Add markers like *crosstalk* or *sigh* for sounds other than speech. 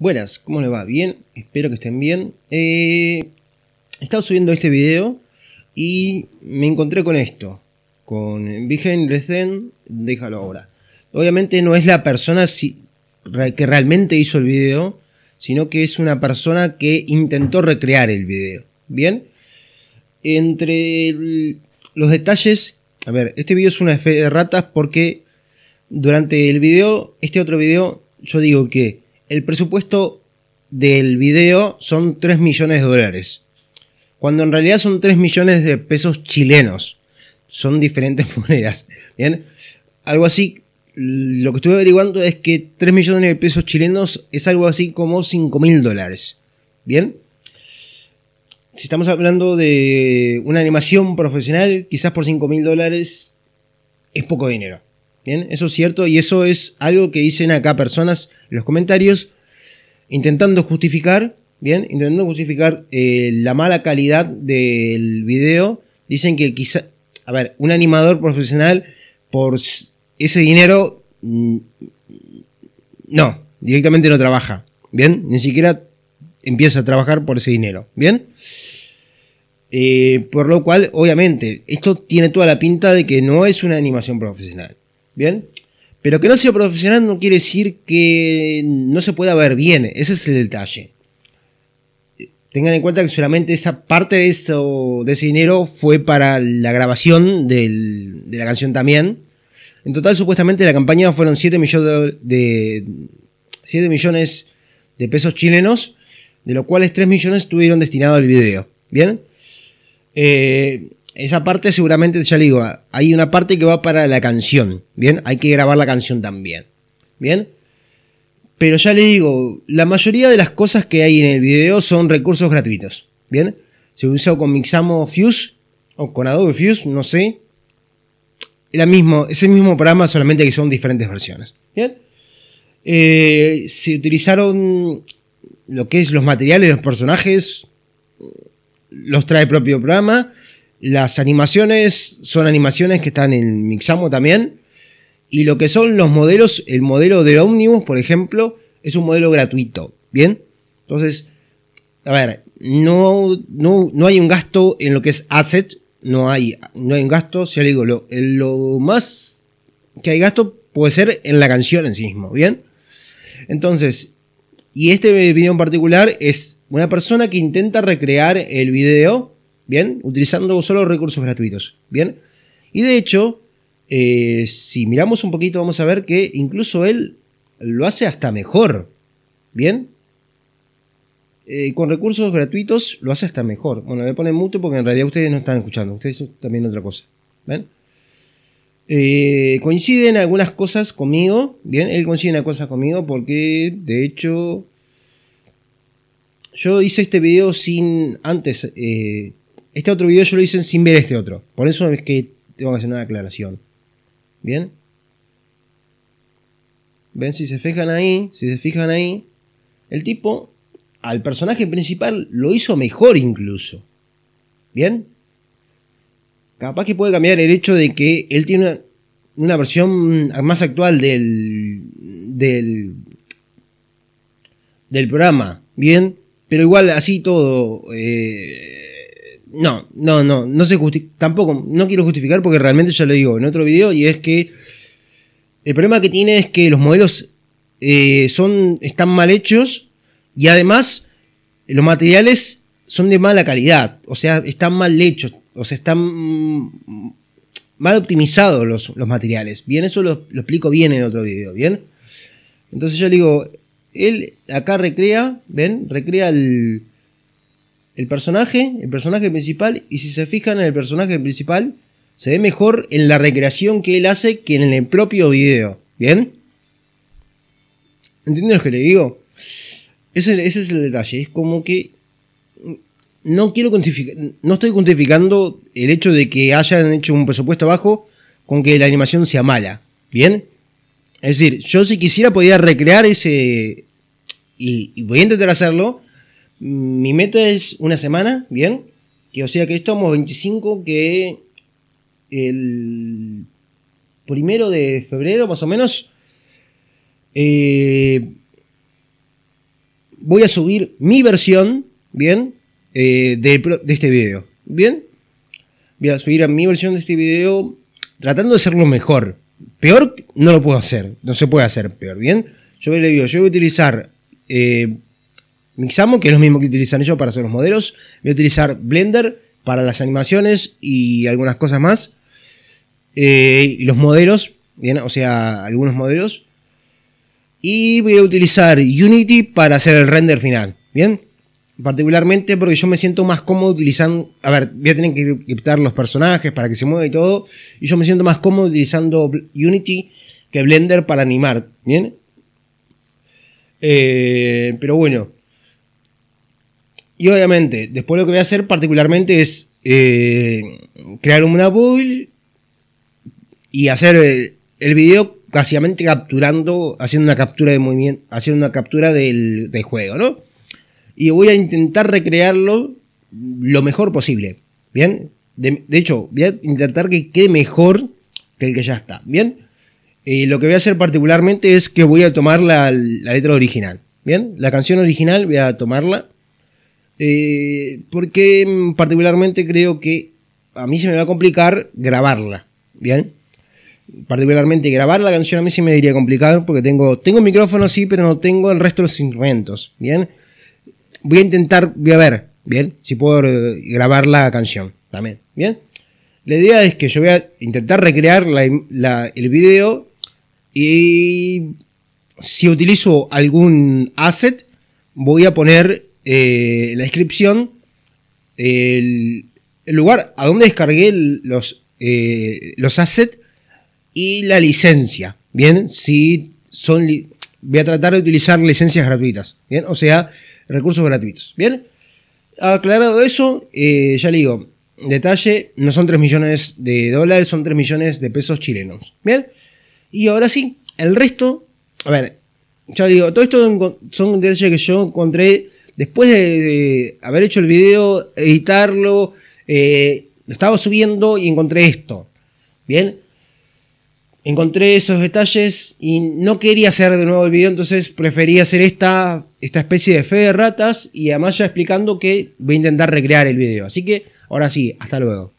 Buenas, ¿cómo le va? ¿Bien? Espero que estén bien. He eh, estado subiendo este video y me encontré con esto. Con Vigen Lezen, déjalo ahora. Obviamente no es la persona que realmente hizo el video, sino que es una persona que intentó recrear el video. ¿Bien? Entre los detalles... A ver, este video es una fe de ratas porque durante el video, este otro video, yo digo que el presupuesto del video son 3 millones de dólares, cuando en realidad son 3 millones de pesos chilenos. Son diferentes *laughs* monedas. Bien, algo así. Lo que estuve averiguando es que 3 millones de pesos chilenos es algo así como 5 mil dólares. Bien, si estamos hablando de una animación profesional, quizás por 5 mil dólares es poco dinero. Bien, eso es cierto y eso es algo que dicen acá personas en los comentarios intentando justificar, bien, intentando justificar eh, la mala calidad del video. Dicen que quizá, a ver, un animador profesional por ese dinero mm, no, directamente no trabaja, bien, ni siquiera empieza a trabajar por ese dinero, bien. Eh, por lo cual, obviamente, esto tiene toda la pinta de que no es una animación profesional. ¿Bien? Pero que no sea profesional no quiere decir que no se pueda ver bien. Ese es el detalle. Tengan en cuenta que solamente esa parte de, eso, de ese dinero fue para la grabación de la canción también. En total, supuestamente, la campaña fueron 7 millones de, 7 millones de pesos chilenos, de los cuales 3 millones estuvieron destinados al video. ¿Bien? Eh, esa parte seguramente, ya le digo, hay una parte que va para la canción, ¿bien? Hay que grabar la canción también, ¿bien? Pero ya le digo, la mayoría de las cosas que hay en el video son recursos gratuitos, ¿bien? Se usa con Mixamo Fuse o con Adobe Fuse, no sé. mismo, es el mismo programa, solamente que son diferentes versiones, ¿bien? Eh, se utilizaron lo que es los materiales, los personajes, los trae el propio programa las animaciones son animaciones que están en Mixamo también. Y lo que son los modelos, el modelo del ómnibus, por ejemplo, es un modelo gratuito. ¿Bien? Entonces, a ver, no, no, hay un gasto en lo que es asset. No hay, no un gasto. Ya le digo, lo, lo más que hay gasto puede ser en la canción en sí mismo. ¿Bien? Entonces, y este video en particular es una persona que intenta recrear el video ¿bien? Utilizando solo recursos gratuitos, ¿bien? Y de hecho, eh, si miramos un poquito vamos a ver que incluso él lo hace hasta mejor, ¿bien? Eh, con recursos gratuitos lo hace hasta mejor. Bueno, me ponen mute porque en realidad ustedes no están escuchando, ustedes son también otra cosa, ¿ven? Eh, coinciden algunas cosas conmigo, ¿bien? Él coincide en cosas conmigo porque, de hecho, yo hice este video sin antes... Eh, este otro video yo lo hice sin ver este otro. Por eso es que tengo que hacer una aclaración. ¿Bien? ¿Ven? Si se fijan ahí, si se fijan ahí, el tipo al personaje principal lo hizo mejor incluso. ¿Bien? Capaz que puede cambiar el hecho de que él tiene una, una versión más actual del, del, del programa. ¿Bien? Pero igual así todo... Eh, no, no, no, no se justifica. Tampoco, no quiero justificar porque realmente ya lo digo en otro video y es que el problema que tiene es que los modelos eh, son, están mal hechos y además los materiales son de mala calidad, o sea, están mal hechos, o sea, están mal optimizados los, materiales. Bien, eso lo, lo, explico bien en otro video, ¿bien? Entonces yo le digo, él acá recrea, ¿ven? Recrea el, el personaje, el personaje principal, y si se fijan en el personaje principal, se ve mejor en la recreación que él hace que en el propio video. ¿Bien? ¿Entienden lo que le digo? Ese, es el detalle. Es como que. No quiero No estoy justificando el hecho de que hayan hecho un presupuesto bajo con que la animación sea mala. ¿Bien? Es decir, yo si quisiera podía recrear ese. y voy a intentar hacerlo mi meta es una semana, bien. Que o sea que estamos 25, que el primero de febrero, más o menos, eh, voy a subir mi versión, bien, eh, de, este video, bien. Voy a subir a mi versión de este video tratando de hacerlo mejor. Peor no lo puedo hacer, no se puede hacer peor, bien. Yo voy a utilizar eh, Mixamo, que es lo mismo que utilizan ellos para hacer los modelos. Voy a utilizar Blender para las animaciones y algunas cosas más. Eh, y los modelos, bien, o sea, algunos modelos. Y voy a utilizar Unity para hacer el render final, ¿bien? Particularmente porque yo me siento más cómodo utilizando... A ver, voy a tener que quitar los personajes para que se mueva y todo. Y yo me siento más cómodo utilizando Unity que Blender para animar, ¿bien? Eh, pero bueno, y obviamente, después lo que voy a hacer particularmente es eh, crear una build y hacer el, video básicamente capturando, haciendo una captura de movimiento, haciendo una captura del, juego, ¿no? Y voy a intentar recrearlo lo mejor posible, ¿bien? De, hecho, voy a intentar que quede mejor que el que ya está, ¿bien? Eh, lo que voy a hacer particularmente es que voy a tomar la, la letra original, ¿bien? La canción original voy a tomarla eh, porque mm, particularmente creo que a mí se me va a complicar grabarla. Bien. Particularmente grabar la canción a mí se me diría complicado porque tengo, tengo micrófono, sí, pero no tengo el resto de los instrumentos. Bien. Voy a intentar, voy a ver, bien, si puedo eh, grabar la canción también. Bien. La idea es que yo voy a intentar recrear la, el video y si utilizo algún asset, voy a poner eh, la descripción el, lugar a donde descargué los, eh, los assets y la licencia. Bien, si son. Voy a tratar de utilizar licencias gratuitas. Bien, o sea, recursos gratuitos. Bien, aclarado eso, eh, ya le digo, detalle: no son 3 millones de dólares, son 3 millones de pesos chilenos. Bien, y ahora sí, el resto. A ver, ya digo, todo esto son detalles que yo encontré después de, haber hecho el video, editarlo, eh, lo estaba subiendo y encontré esto. Bien, encontré esos detalles y no quería hacer de nuevo el video, entonces preferí hacer esta, esta especie de fe de ratas y además ya explicando que voy a intentar recrear el video. Así que ahora sí, hasta luego.